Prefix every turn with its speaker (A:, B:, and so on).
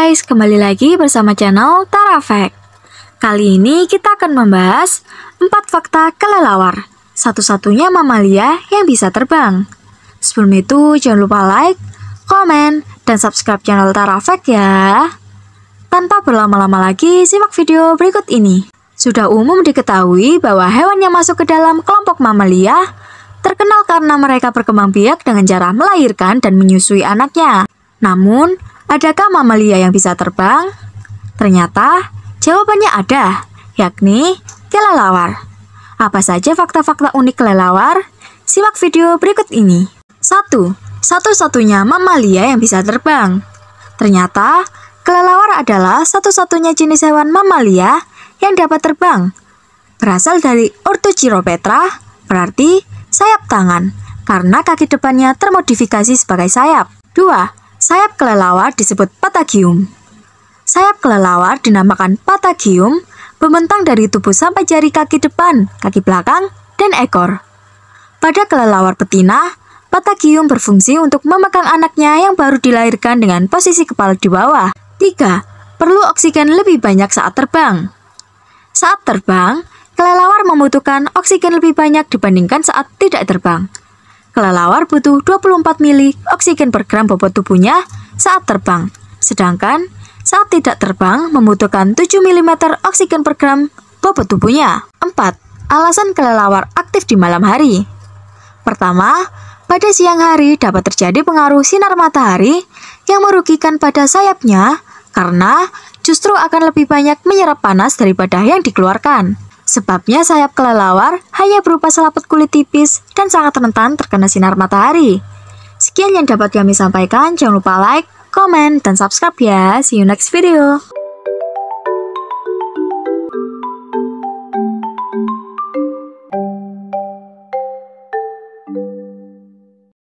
A: guys, kembali lagi bersama channel Tara Fact. Kali ini kita akan membahas 4 fakta kelelawar, satu-satunya mamalia yang bisa terbang. Sebelum itu jangan lupa like, komen, dan subscribe channel Tara Fact ya. Tanpa berlama-lama lagi, simak video berikut ini. Sudah umum diketahui bahwa hewan yang masuk ke dalam kelompok mamalia terkenal karena mereka berkembang biak dengan cara melahirkan dan menyusui anaknya. Namun, Adakah mamalia yang bisa terbang? Ternyata jawabannya ada, yakni kelelawar. Apa saja fakta-fakta unik kelelawar? Simak video berikut ini. 1. Satu-satunya mamalia yang bisa terbang. Ternyata kelelawar adalah satu-satunya jenis hewan mamalia yang dapat terbang. Berasal dari Orthochiropetra, berarti sayap tangan, karena kaki depannya termodifikasi sebagai sayap. 2. Sayap kelelawar disebut patagium. Sayap kelelawar dinamakan patagium, membentang dari tubuh sampai jari kaki depan, kaki belakang, dan ekor. Pada kelelawar betina, patagium berfungsi untuk memegang anaknya yang baru dilahirkan dengan posisi kepala di bawah. 3. Perlu oksigen lebih banyak saat terbang. Saat terbang, kelelawar membutuhkan oksigen lebih banyak dibandingkan saat tidak terbang kelelawar butuh 24 mili oksigen per gram bobot tubuhnya saat terbang. Sedangkan saat tidak terbang membutuhkan 7 mm oksigen per gram bobot tubuhnya. 4. Alasan kelelawar aktif di malam hari. Pertama, pada siang hari dapat terjadi pengaruh sinar matahari yang merugikan pada sayapnya karena justru akan lebih banyak menyerap panas daripada yang dikeluarkan. Sebabnya sayap kelelawar hanya berupa selaput kulit tipis dan sangat rentan terkena sinar matahari. Sekian yang dapat kami sampaikan, jangan lupa like, komen, dan subscribe ya. See you next video.